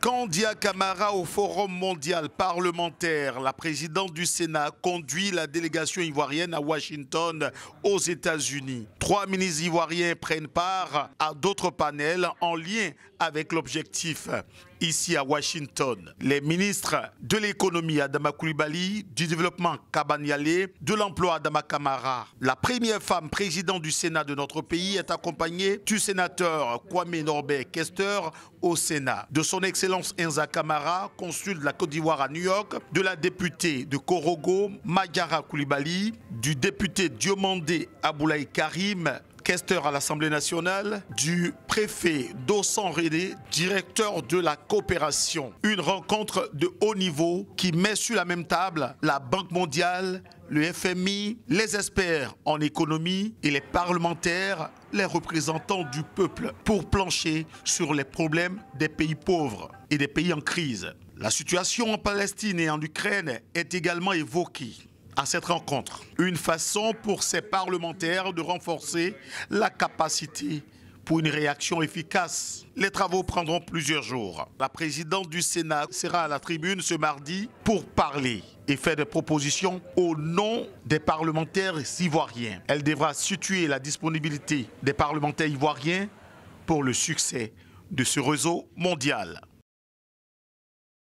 Candia Camara au Forum mondial parlementaire. La présidente du Sénat conduit la délégation ivoirienne à Washington, aux États-Unis. Trois ministres ivoiriens prennent part à d'autres panels en lien avec l'objectif ici à Washington. Les ministres de l'économie Adama Koulibaly, du développement Kabanyale, de l'emploi Adama Kamara. La première femme présidente du Sénat de notre pays est accompagnée du sénateur Kwame Norbert Kester au Sénat, de son Excellence Enza Kamara, consul de la Côte d'Ivoire à New York, de la députée de Korogo Magyara Koulibaly, du député Diomandé Aboulaye Karim questeur à l'Assemblée nationale, du préfet Dossan René, directeur de la coopération. Une rencontre de haut niveau qui met sur la même table la Banque mondiale, le FMI, les experts en économie et les parlementaires, les représentants du peuple, pour plancher sur les problèmes des pays pauvres et des pays en crise. La situation en Palestine et en Ukraine est également évoquée à cette rencontre. Une façon pour ces parlementaires de renforcer la capacité pour une réaction efficace. Les travaux prendront plusieurs jours. La présidente du Sénat sera à la tribune ce mardi pour parler et faire des propositions au nom des parlementaires ivoiriens. Elle devra situer la disponibilité des parlementaires ivoiriens pour le succès de ce réseau mondial.